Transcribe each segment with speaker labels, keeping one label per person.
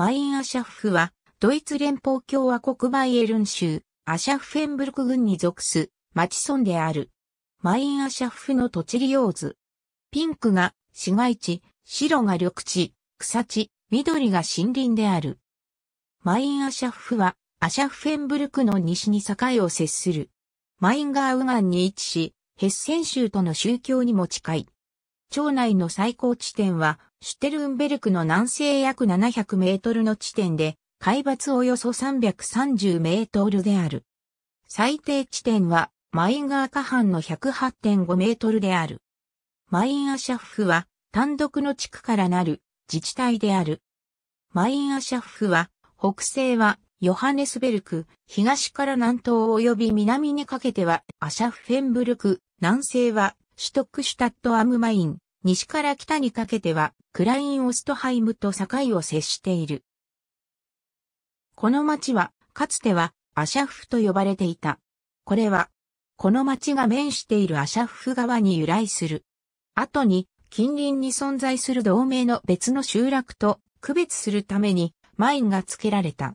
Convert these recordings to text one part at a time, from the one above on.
Speaker 1: マイン・アシャフは、ドイツ連邦共和国バイエルン州、アシャフフェンブルク郡に属す、町村である。マイン・アシャフの土地利用図。ピンクが市街地、白が緑地、草地、緑が森林である。マイン・アシャフは、アシャフフェンブルクの西に境を接する。マインガーウガンに位置し、ヘッセン州との宗教にも近い。町内の最高地点は、シュテルンベルクの南西約700メートルの地点で、海抜およそ330メートルである。最低地点は、マインガーハンの108.5メートルである。マインアシャフは、単独の地区からなる自治体である。マインアシャフは、北西はヨハネスベルク、東から南東及び南にかけてはアシャフフェンブルク、南西はシュトックシュタットアムマイン、西から北にかけては、クラインオストハイムと境を接している。この町は、かつては、アシャフと呼ばれていた。これは、この町が面しているアシャフ川に由来する。後に、近隣に存在する同盟の別の集落と区別するために、マインが付けられた。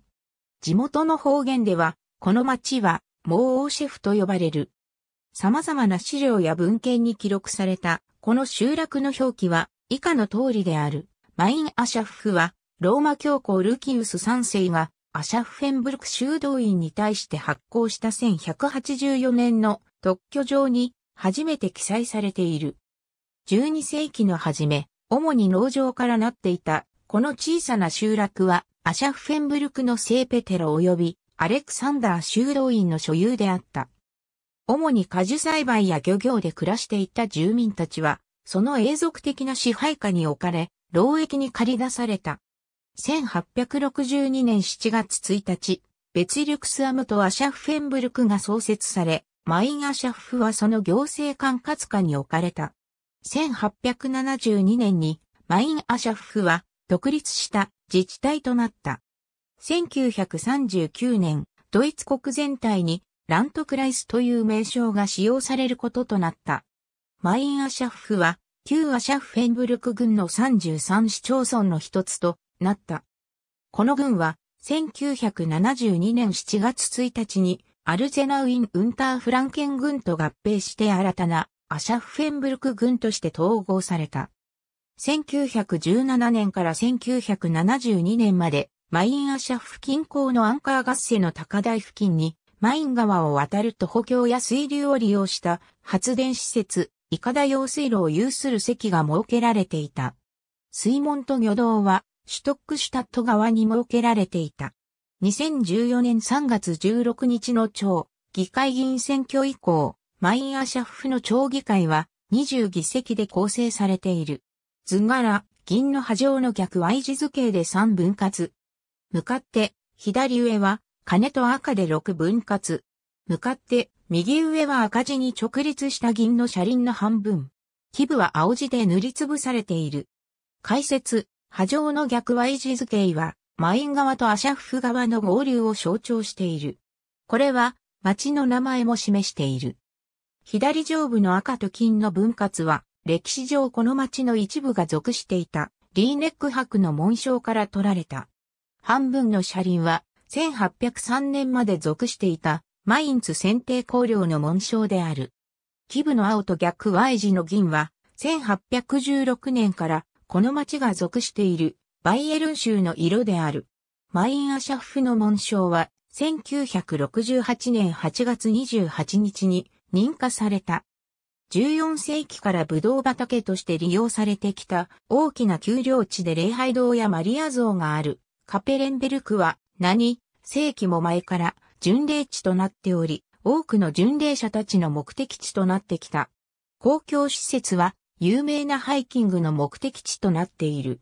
Speaker 1: 地元の方言では、この町は、モーオーシェフと呼ばれる。様々な資料や文献に記録された、この集落の表記は以下の通りである。マイン・アシャフフは、ローマ教皇ルキウス3世がアシャフフェンブルク修道院に対して発行した1184年の特許状に初めて記載されている。12世紀の初め、主に農場からなっていた、この小さな集落は、アシャフフェンブルクの聖ペテロ及びアレクサンダー修道院の所有であった。主に果樹栽培や漁業で暮らしていた住民たちは、その永続的な支配下に置かれ、労役に駆り出された。1862年7月1日、ベツリュクスアムとアシャフフェンブルクが創設され、マイン・アシャフフはその行政管轄下に置かれた。1872年にマイン・アシャフフは独立した自治体となった。1939年、ドイツ国全体にラントクライスという名称が使用されることとなった。マインアシャフフは、旧アシャフフェンブルク軍の33市町村の一つとなった。この軍は、1972年7月1日に、アルゼナウィン・ウンター・フランケン軍と合併して新たなアシャフフェンブルク軍として統合された。1917年から1972年まで、マインアシャフ近郊のアンカー合戦の高台付近にマイン川を渡ると補強や水流を利用した発電施設、イカダ用水路を有する席が設けられていた。水門と魚道は、シュトックシュタット側に設けられていた。2014年3月16日の町、議会議員選挙以降、マインアシャフの町議会は20議席で構成されている。図柄、銀の波状の逆 Y 字図形で3分割。向かって、左上は金と赤で6分割。向かって、右上は赤字に直立した銀の車輪の半分。基部は青字で塗りつぶされている。解説、波状の逆は維持図形は、マイン側とアシャフフ側の合流を象徴している。これは、町の名前も示している。左上部の赤と金の分割は、歴史上この町の一部が属していた、リーネック博の紋章から取られた。半分の車輪は、1803年まで属していたマインツ選定公領の紋章である。基部の青と逆 Y 字の銀は、1816年からこの町が属しているバイエルン州の色である。マインアシャフの紋章は、1968年8月28日に認可された。14世紀からブドウ畑として利用されてきた大きな丘陵地で礼拝堂やマリア像があるカペレンベルクは何、世紀も前から巡礼地となっており、多くの巡礼者たちの目的地となってきた。公共施設は有名なハイキングの目的地となっている。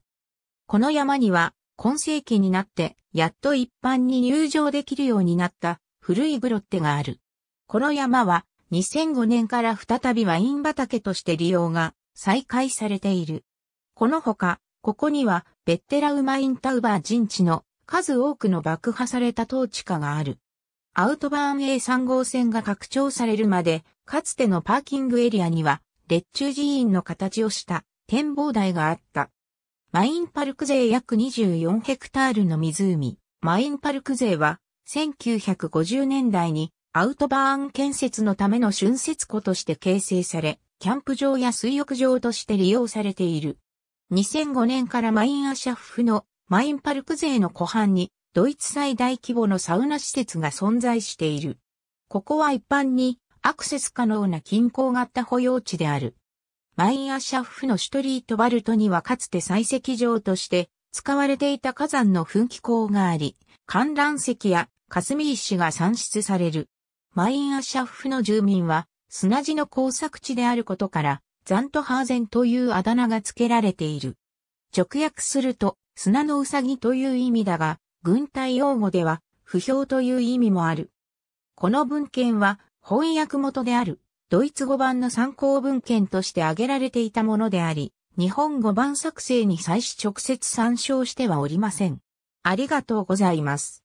Speaker 1: この山には今世紀になってやっと一般に入場できるようになった古いブロッテがある。この山は2005年から再びワイン畑として利用が再開されている。このほか、ここにはベッテラウマインタウバー陣地の数多くの爆破された統治下がある。アウトバーン A3 号線が拡張されるまで、かつてのパーキングエリアには、列中寺院の形をした展望台があった。マインパルク勢約24ヘクタールの湖。マインパルク勢は、1950年代にアウトバーン建設のための春節湖として形成され、キャンプ場や水浴場として利用されている。2005年からマインアシャフのマインパルク勢の湖畔に、ドイツ最大規模のサウナ施設が存在している。ここは一般にアクセス可能な近郊型保養地である。マインアシャフのシュトリートバルトにはかつて採石場として使われていた火山の噴気口があり、観覧石や霞石が産出される。マインアシャフの住民は砂地の工作地であることから、ザントハーゼンというあだ名が付けられている。直訳すると、砂のうさぎという意味だが、軍隊用語では、不評という意味もある。この文献は、翻訳元である、ドイツ語版の参考文献として挙げられていたものであり、日本語版作成に際し直接参照してはおりません。ありがとうございます。